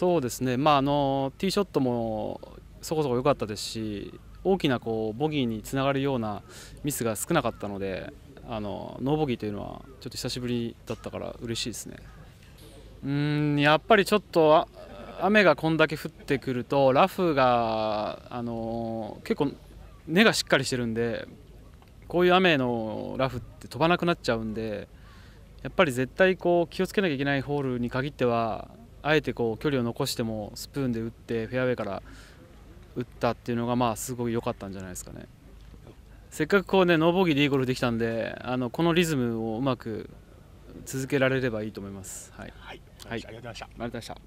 そうですね、まあ、あのティーショットもそこそこ良かったですし大きなこうボギーにつながるようなミスが少なかったのであのノーボギーというのはちょっと久しぶりだったから嬉しいですね。うんやっぱりちょっと雨がこんだけ降ってくるとラフがあの結構根がしっかりしてるんでこういう雨のラフって飛ばなくなっちゃうんでやっぱり絶対こう気をつけなきゃいけないホールに限ってはあえてこう距離を残してもスプーンで打ってフェアウェイから打ったっていうのがまあすごく良かったんじゃないですかねせっかくこうねノーボギーでいーゴルできたんであのこのリズムをうまく続けられればいいと思います。はい、はい、ありがとうございました。ありがとうございました。